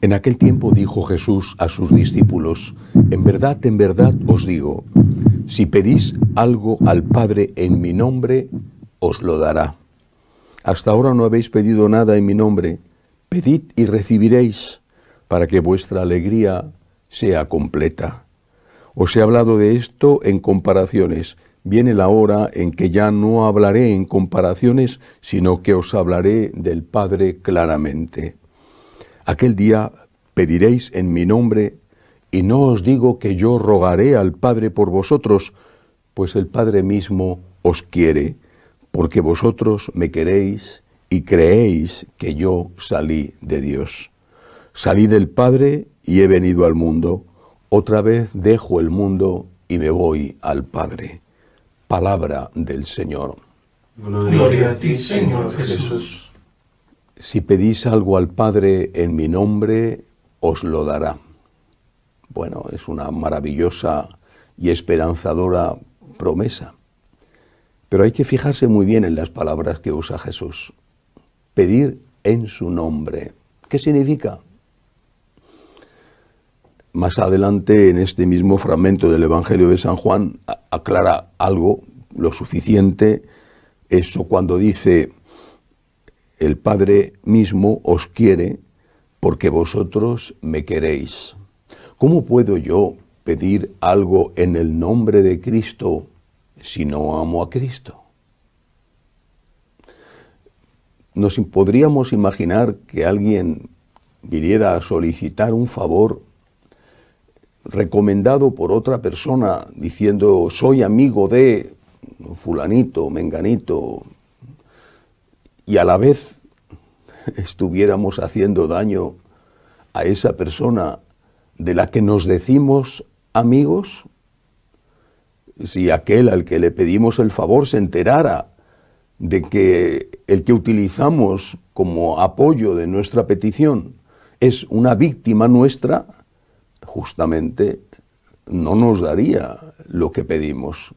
En aquel tiempo dijo Jesús a sus discípulos, En verdad, en verdad os digo, si pedís algo al Padre en mi nombre, os lo dará. Hasta ahora no habéis pedido nada en mi nombre, pedid y recibiréis, para que vuestra alegría sea completa. Os he hablado de esto en comparaciones. Viene la hora en que ya no hablaré en comparaciones, sino que os hablaré del Padre claramente. Aquel día pediréis en mi nombre, y no os digo que yo rogaré al Padre por vosotros, pues el Padre mismo os quiere, porque vosotros me queréis y creéis que yo salí de Dios. Salí del Padre y he venido al mundo. Otra vez dejo el mundo y me voy al Padre. Palabra del Señor. Gloria a ti, Señor Jesús. Si pedís algo al Padre en mi nombre, os lo dará. Bueno, es una maravillosa y esperanzadora promesa. Pero hay que fijarse muy bien en las palabras que usa Jesús. Pedir en su nombre. ¿Qué significa? Más adelante, en este mismo fragmento del Evangelio de San Juan, aclara algo, lo suficiente, eso cuando dice, el Padre mismo os quiere porque vosotros me queréis. ¿Cómo puedo yo pedir algo en el nombre de Cristo si no amo a Cristo? Nos podríamos imaginar que alguien viniera a solicitar un favor recomendado por otra persona diciendo soy amigo de fulanito, menganito, y a la vez estuviéramos haciendo daño a esa persona de la que nos decimos amigos, si aquel al que le pedimos el favor se enterara de que el que utilizamos como apoyo de nuestra petición es una víctima nuestra, justamente no nos daría lo que pedimos,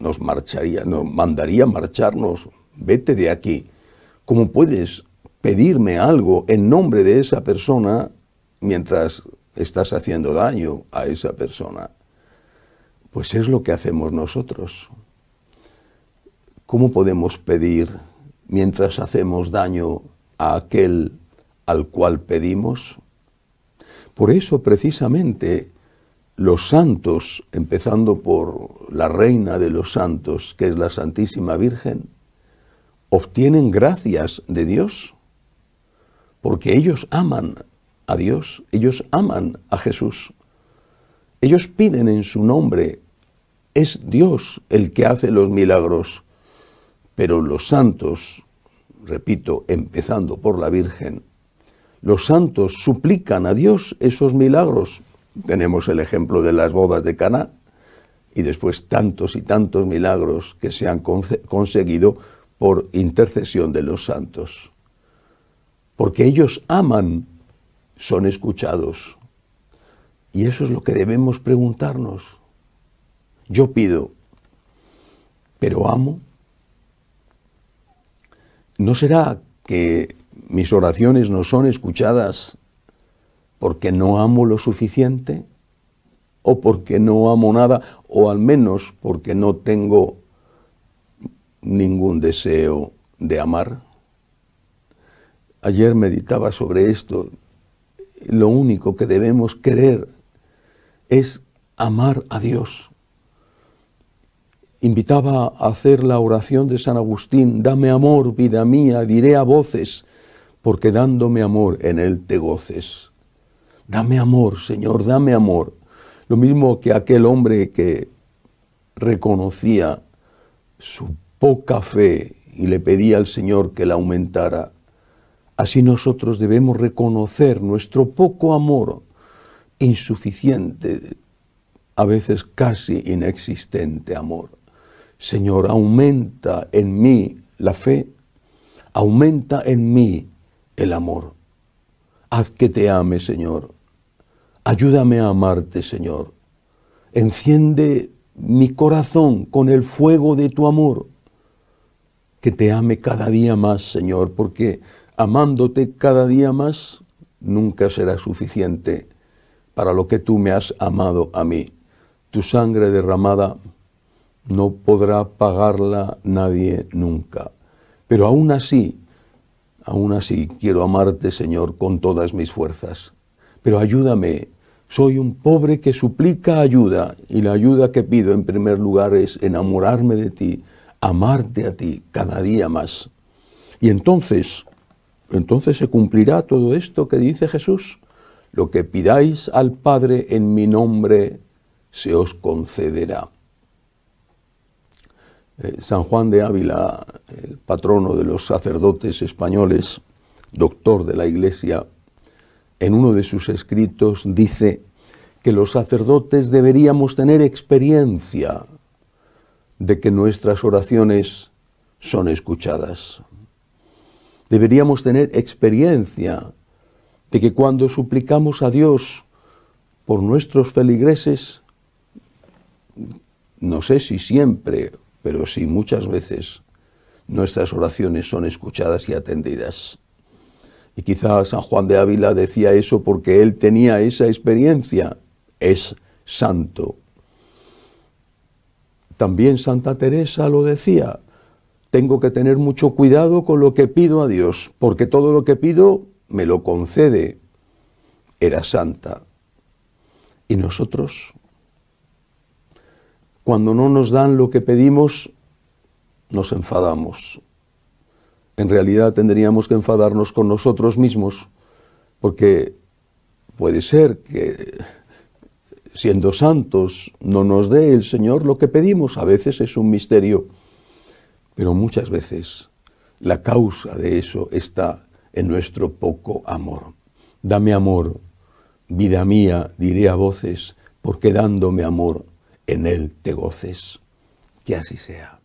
nos marcharía, nos mandaría marcharnos, vete de aquí. ¿Cómo puedes pedirme algo en nombre de esa persona mientras estás haciendo daño a esa persona? Pues es lo que hacemos nosotros. ¿Cómo podemos pedir mientras hacemos daño a aquel al cual pedimos? Por eso precisamente los santos, empezando por la reina de los santos, que es la Santísima Virgen, obtienen gracias de Dios, porque ellos aman a Dios, ellos aman a Jesús. Ellos piden en su nombre, es Dios el que hace los milagros, pero los santos, repito, empezando por la Virgen, los santos suplican a Dios esos milagros. Tenemos el ejemplo de las bodas de cana y después tantos y tantos milagros que se han conseguido por intercesión de los santos. Porque ellos aman, son escuchados. Y eso es lo que debemos preguntarnos. Yo pido, pero amo. ¿No será que mis oraciones no son escuchadas porque no amo lo suficiente? ¿O porque no amo nada? ¿O al menos porque no tengo ningún deseo de amar. Ayer meditaba sobre esto. Lo único que debemos querer es amar a Dios. Invitaba a hacer la oración de San Agustín, dame amor, vida mía, diré a voces, porque dándome amor en él te goces. Dame amor, Señor, dame amor. Lo mismo que aquel hombre que reconocía su poca fe y le pedí al Señor que la aumentara, así nosotros debemos reconocer nuestro poco amor, insuficiente, a veces casi inexistente amor. Señor, aumenta en mí la fe, aumenta en mí el amor. Haz que te ame, Señor. Ayúdame a amarte, Señor. Enciende mi corazón con el fuego de tu amor que te ame cada día más, Señor, porque amándote cada día más nunca será suficiente para lo que tú me has amado a mí. Tu sangre derramada no podrá pagarla nadie nunca. Pero aún así, aún así quiero amarte, Señor, con todas mis fuerzas. Pero ayúdame, soy un pobre que suplica ayuda y la ayuda que pido en primer lugar es enamorarme de ti amarte a ti cada día más. Y entonces, entonces se cumplirá todo esto que dice Jesús. Lo que pidáis al Padre en mi nombre se os concederá. Eh, San Juan de Ávila, el patrono de los sacerdotes españoles, doctor de la Iglesia, en uno de sus escritos dice que los sacerdotes deberíamos tener experiencia de que nuestras oraciones son escuchadas. Deberíamos tener experiencia de que cuando suplicamos a Dios por nuestros feligreses, no sé si siempre, pero sí muchas veces, nuestras oraciones son escuchadas y atendidas. Y quizás San Juan de Ávila decía eso porque él tenía esa experiencia. Es santo también Santa Teresa lo decía, tengo que tener mucho cuidado con lo que pido a Dios, porque todo lo que pido me lo concede. Era santa. ¿Y nosotros? Cuando no nos dan lo que pedimos, nos enfadamos. En realidad tendríamos que enfadarnos con nosotros mismos, porque puede ser que siendo santos, no nos dé el Señor lo que pedimos. A veces es un misterio, pero muchas veces la causa de eso está en nuestro poco amor. Dame amor, vida mía, diré a voces, porque dándome amor, en él te goces. Que así sea.